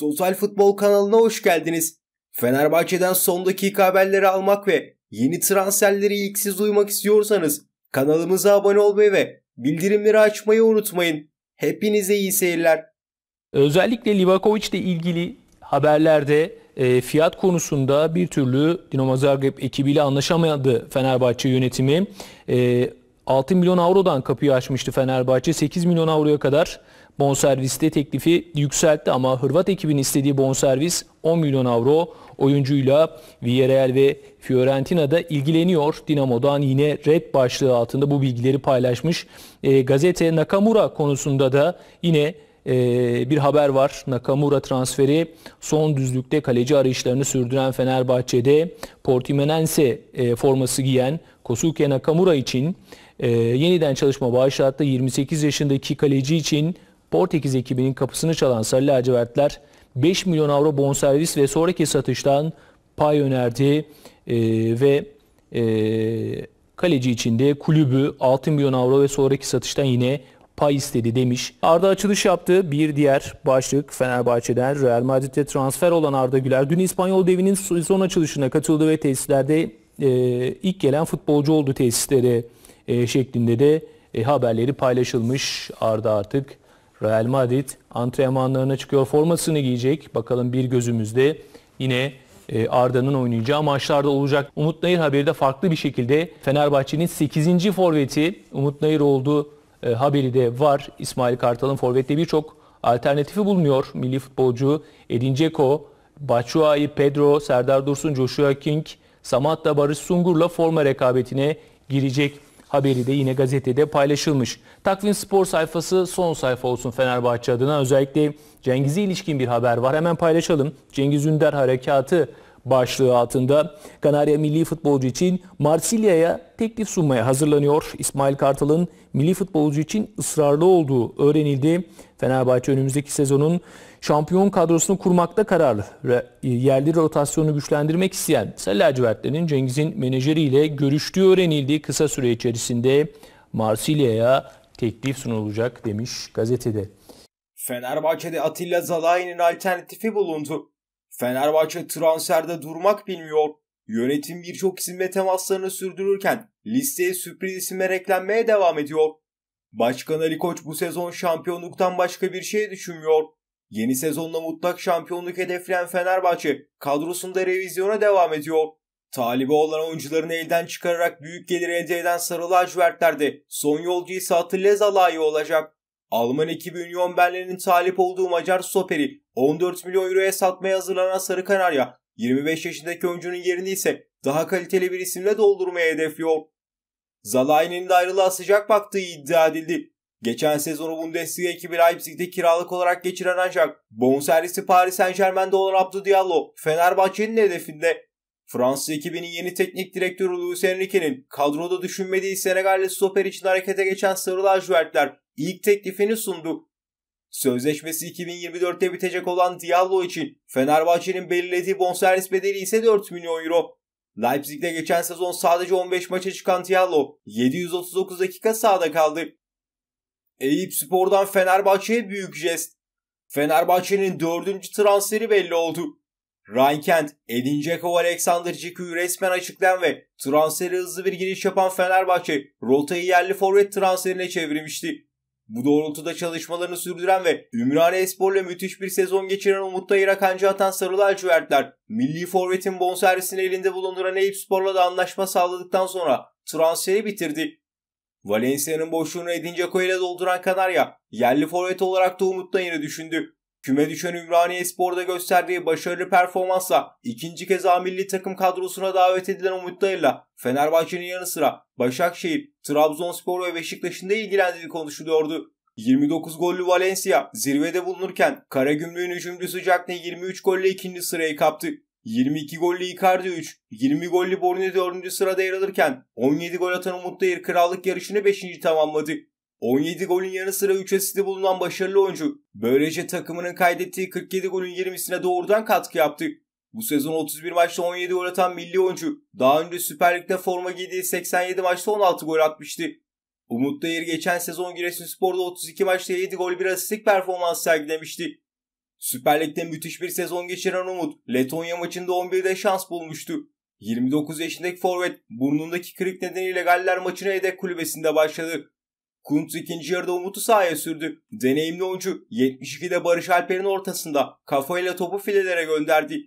Total Futbol kanalına hoş geldiniz. Fenerbahçe'den son dakika haberleri almak ve yeni transferleri ilk siz duymak istiyorsanız kanalımıza abone olmayı ve bildirimleri açmayı unutmayın. Hepinize iyi seyirler. Özellikle Livakovic ile ilgili haberlerde e, fiyat konusunda bir türlü Dinamo Zagreb ekibiyle anlaşamadı Fenerbahçe yönetimi. E, 6 milyon avrodan kapıyı açmıştı Fenerbahçe. 8 milyon avroya kadar bonserviste teklifi yükseltti ama Hırvat ekibinin istediği bonservis 10 milyon avro oyuncuyla Villarreal ve Fiorentina'da ilgileniyor. Dinamo'dan yine red başlığı altında bu bilgileri paylaşmış. E, gazete Nakamura konusunda da yine ee, bir haber var. Nakamura transferi son düzlükte kaleci arayışlarını sürdüren Fenerbahçe'de Portimonense e, forması giyen Kosuke Nakamura için e, yeniden çalışma başlattı. 28 yaşındaki kaleci için Portekiz ekibinin kapısını çalan Sarı Lacivertler 5 milyon avro bonservis ve sonraki satıştan pay önerdi e, ve e, kaleci içinde kulübü 6 milyon avro ve sonraki satıştan yine pay istedi demiş. Arda açılış yaptı. Bir diğer başlık Fenerbahçe'den Real Madrid'e transfer olan Arda Güler dün İspanyol devinin son açılışına katıldı ve tesislerde e, ilk gelen futbolcu oldu tesislere e, şeklinde de e, haberleri paylaşılmış. Arda artık Real Madrid antrenmanlarına çıkıyor. Formasını giyecek. Bakalım bir gözümüzde yine e, Arda'nın oynayacağı maçlarda olacak. Umut Nayır haberi de farklı bir şekilde Fenerbahçe'nin 8. forveti Umut Nayır olduğu e, haberi de var. İsmail Kartal'ın forvette birçok alternatifi bulunuyor. Milli futbolcu Edin Dzeko, Batshuayi, Pedro, Serdar Dursun, Joshua King, Samatta, Barış Sungur'la forma rekabetine girecek haberi de yine gazetede paylaşılmış. Takvim spor sayfası son sayfa olsun Fenerbahçe adına. Özellikle Cengiz'e ilişkin bir haber var. Hemen paylaşalım. Cengiz Ünder harekatı başlığı altında Kanarya milli futbolcu için Marsilya'ya teklif sunmaya hazırlanıyor. İsmail Kartal'ın milli futbolcu için ısrarlı olduğu öğrenildi. Fenerbahçe önümüzdeki sezonun şampiyon kadrosunu kurmakta kararlı. E, yerli rotasyonu güçlendirmek isteyen Lacivertlerin Cengiz'in menajeriyle görüştüğü öğrenildiği kısa süre içerisinde Marsilya'ya teklif sunulacak demiş gazetede. Fenerbahçe'de Atilla Zalai'nin alternatifi bulundu. Fenerbahçe transferde durmak bilmiyor. Yönetim birçok isimle temaslarını sürdürürken listeye sürpriz isimler eklenmeye devam ediyor. Başkan Ali Koç bu sezon şampiyonluktan başka bir şey düşünmüyor. Yeni sezonla mutlak şampiyonluk hedefleyen Fenerbahçe kadrosunda revizyona devam ediyor. Talibi olan oyuncularını elden çıkararak büyük gelir elde eden Sarı Lacivertler de son yolcu ise Atilleza layığı olacak. Alman ekibi Union Berlin'in talip olduğu Macar Soper'i 14 milyon euroya satmaya hazırlanan Sarı Kanarya, 25 yaşındaki oyuncunun yerini ise daha kaliteli bir isimle doldurmaya hedefliyor. Zalai'nin de ayrılığa sıcak baktığı iddia edildi. Geçen sezonu Bundesliga ekibi Leipzig'de kiralık olarak geçiren ancak bonservisi Paris Saint Germain'de olan Abdou Diallo Fenerbahçe'nin hedefinde. Fransız ekibinin yeni teknik direktörü Luis Enrique'nin kadroda düşünmediği Senegal'li stoper için harekete geçen Sarı Lacivertler ilk teklifini sundu. Sözleşmesi 2024'te bitecek olan Diallo için Fenerbahçe'nin belirlediği bonservis bedeli ise 4 milyon euro. Leipzig'de geçen sezon sadece 15 maça çıkan Diallo 739 dakika sahada kaldı. Eyüp Spor'dan Fenerbahçe'ye büyük jest. Fenerbahçe'nin dördüncü transferi belli oldu. Ryan Kent, Edin Dzeko, Alexander Ciku'yu resmen açıklayan ve transferi hızlı bir giriş yapan Fenerbahçe, rotayı yerli forvet transferine çevirmişti. Bu doğrultuda çalışmalarını sürdüren ve Ümraniye Spor'la müthiş bir sezon geçiren Umut Dayıra kanca atan Sarı Lacivertler, milli forvetin bonservisini elinde bulunduran Eyüp Spor'la da anlaşma sağladıktan sonra transferi bitirdi. Valencia'nın boşluğunu edince ile dolduran Kanarya, yerli forvet olarak da Umut Nayır'ı düşündü. Küme düşen Ümraniye Spor'da gösterdiği başarılı performansla ikinci kez A milli takım kadrosuna davet edilen Umut Nayır'la Fenerbahçe'nin yanı sıra Başakşehir, Trabzonspor ve Beşiktaş'ın da ilgilendiği konuşuluyordu. 29 gollü Valencia zirvede bulunurken Karagümrük'ün hücumcusu Jackne 23 golle ikinci sırayı kaptı. 22 golle Icardi 3, 20 golle Borne 4. sırada yer alırken 17 gol atan Umut Nayır krallık yarışını 5. tamamladı. 17 golün yanı sıra 3 asisti bulunan başarılı oyuncu böylece takımının kaydettiği 47 golün 20'sine doğrudan katkı yaptı. Bu sezon 31 maçta 17 gol atan milli oyuncu daha önce Süper Lig'de forma giydiği 87 maçta 16 gol atmıştı. Umut Nayır geçen sezon Giresunspor'da 32 maçta 7 gol 1 asistlik performans sergilemişti. Süper Lig'de müthiş bir sezon geçiren Umut, Letonya maçında 11'de şans bulmuştu. 29 yaşındaki forvet burnundaki kırık nedeniyle Galler maçına yedek kulübesinde başladı. Kuntz ikinci yarıda Umut'u sahaya sürdü. Deneyimli oyuncu 72'de Barış Alper'in ortasında kafayla topu filelere gönderdi.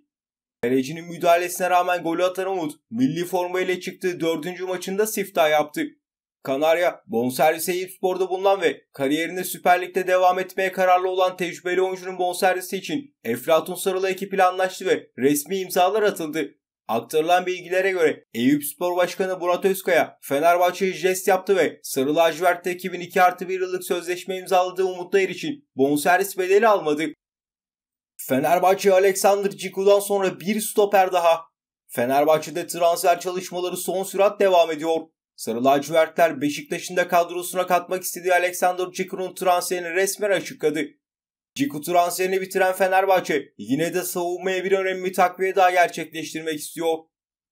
Kalecinin müdahalesine rağmen golü atan Umut, milli forma ile çıktığı dördüncü maçında siftah yaptı. Kanarya, bonservis Eyüpspor'da bulunan ve kariyerinde Süper Lig'de devam etmeye kararlı olan tecrübeli oyuncunun bonservisi için Eflatun Sarılı ekibiyle anlaştı ve resmi imzalar atıldı. Aktarılan bilgilere göre Eyüp Spor Başkanı Murat Özkaya Fenerbahçe'ye jest yaptı ve Sarı Lacivert'te ekibin 2 artı 1 yıllık sözleşme imzaladığı Umut Nayır için bonservis bedeli almadı. Fenerbahçe Alexander Ciku'dan sonra bir stoper daha. Fenerbahçe'de transfer çalışmaları son sürat devam ediyor. Sarı lacivertler Beşiktaş'ın da kadrosuna katmak istediği Alexander Cicu'nun transferini resmen açıkladı. Cicu transferini bitiren Fenerbahçe yine de savunmaya bir önemli takviye daha gerçekleştirmek istiyor.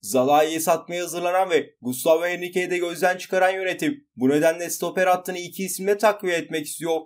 Zalai'yi satmaya hazırlanan ve Gustavo Henrique'yi de gözden çıkaran yönetim bu nedenle stoper hattını iki isimle takviye etmek istiyor.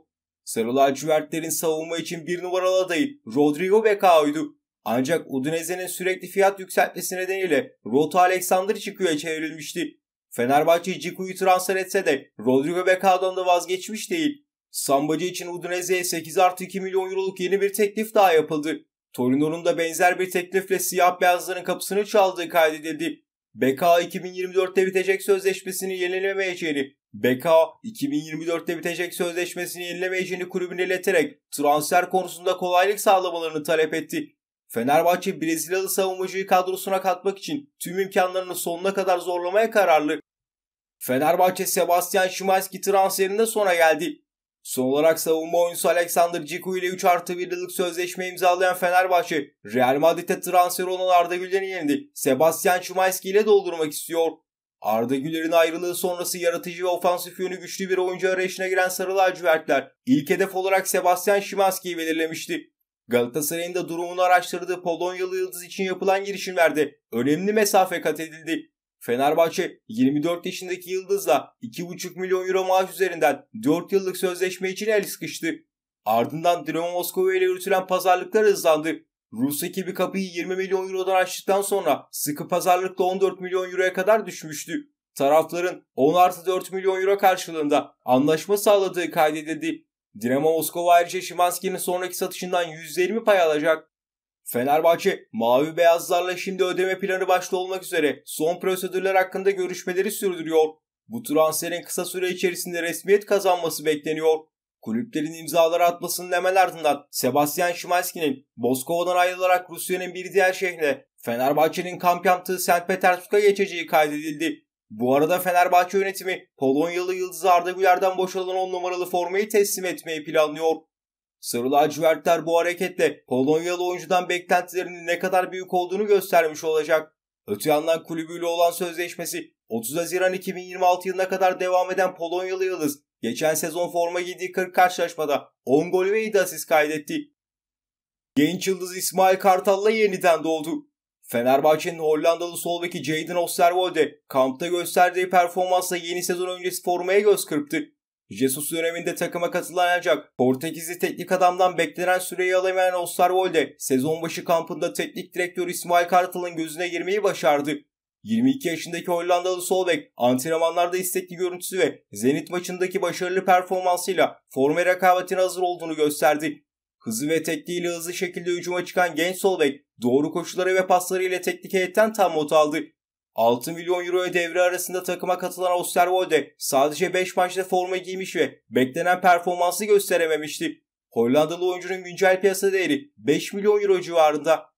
Sarı lacivertlerin savunma için bir numaralı adayı Rodrigo Becao'ydu. Ancak Udinese'nin sürekli fiyat yükseltmesi nedeniyle Roto Alexander çıkıyor çevrilmişti. Fenerbahçe Ciku'yu transfer etse de Rodrigo Beca'dan da vazgeçmiş değil. Sambacı için Udinese'ye 8 artı 2 milyon euroluk yeni bir teklif daha yapıldı. Torino'nun da benzer bir teklifle siyah beyazların kapısını çaldığı kaydedildi. BK 2024'te bitecek sözleşmesini yenilemeyeceğini, BK 2024'te bitecek sözleşmesini yenilemeyeceğini kulübüne ileterek transfer konusunda kolaylık sağlamalarını talep etti. Fenerbahçe Brezilyalı savunmacıyı kadrosuna katmak için tüm imkanlarını sonuna kadar zorlamaya kararlı. Fenerbahçe Sebastian Şimanski transferinde sona geldi. Son olarak savunma oyuncusu Alexander Ciku ile 3 artı 1 yıllık sözleşme imzalayan Fenerbahçe, Real Madrid'e transfer olan Arda Güler'in yerini Sebastian Şimanski ile doldurmak istiyor. Arda Güler'in ayrılığı sonrası yaratıcı ve ofansif yönü güçlü bir oyuncu arayışına giren Sarı Lacivertler ilk hedef olarak Sebastian Şimanski'yi belirlemişti. Galatasaray'ın da durumunu araştırdığı Polonyalı Yıldız için yapılan girişimlerde önemli mesafe kat edildi. Fenerbahçe 24 yaşındaki Yıldız'la 2,5 milyon euro maaş üzerinden 4 yıllık sözleşme için el sıkıştı. Ardından Dinamo Moskova ile yürütülen pazarlıklar hızlandı. Rus ekibi kapıyı 20 milyon eurodan açtıktan sonra sıkı pazarlıkta 14 milyon euroya kadar düşmüştü. Tarafların 10 artı 4 milyon euro karşılığında anlaşma sağladığı kaydedildi. Dinamo Moskova ayrıca Şimanski'nin sonraki satışından %20 pay alacak. Fenerbahçe, Mavi Beyazlarla şimdi ödeme planı başta olmak üzere son prosedürler hakkında görüşmeleri sürdürüyor. Bu transferin kısa süre içerisinde resmiyet kazanması bekleniyor. Kulüplerin imzaları atmasının hemen ardından Sebastian Şimanski'nin Moskova'dan ayrılarak Rusya'nın bir diğer şehrine Fenerbahçe'nin kamp yaptığı St. Petersburg'a geçeceği kaydedildi. Bu arada Fenerbahçe yönetimi Polonyalı Yıldız Arda Güler'den boşalan 10 numaralı formayı teslim etmeyi planlıyor. Sarı lacivertler bu hareketle Polonyalı oyuncudan beklentilerinin ne kadar büyük olduğunu göstermiş olacak. Öte yandan kulübüyle olan sözleşmesi 30 Haziran 2026 yılına kadar devam eden Polonyalı Yıldız geçen sezon forma giydiği 40 karşılaşmada 10 gol ve 7 asist kaydetti. Genç Yıldız İsmail Kartal'la yeniden doğdu. Fenerbahçe'nin Hollandalı sol beki Jadon Osterwolde kampta gösterdiği performansla yeni sezon öncesi formaya göz kırptı. Jesus döneminde takıma katılan ancak Portekizli teknik adamdan beklenen süreyi alamayan Osterwolde sezon başı kampında teknik direktör İsmail Kartal'ın gözüne girmeyi başardı. 22 yaşındaki Hollandalı sol bek antrenmanlarda istekli görüntüsü ve Zenit maçındaki başarılı performansıyla forma rekabetin hazır olduğunu gösterdi. Hızı ve tekniğiyle hızlı şekilde hücuma çıkan genç sol bek Doğru koşulları ve pasları ile teknik heyetten tam not aldı. 6 milyon euroya devre arasında takıma katılan Osterwolde sadece 5 maçta forma giymiş ve beklenen performansı gösterememişti. Hollandalı oyuncunun güncel piyasa değeri 5 milyon euro civarında.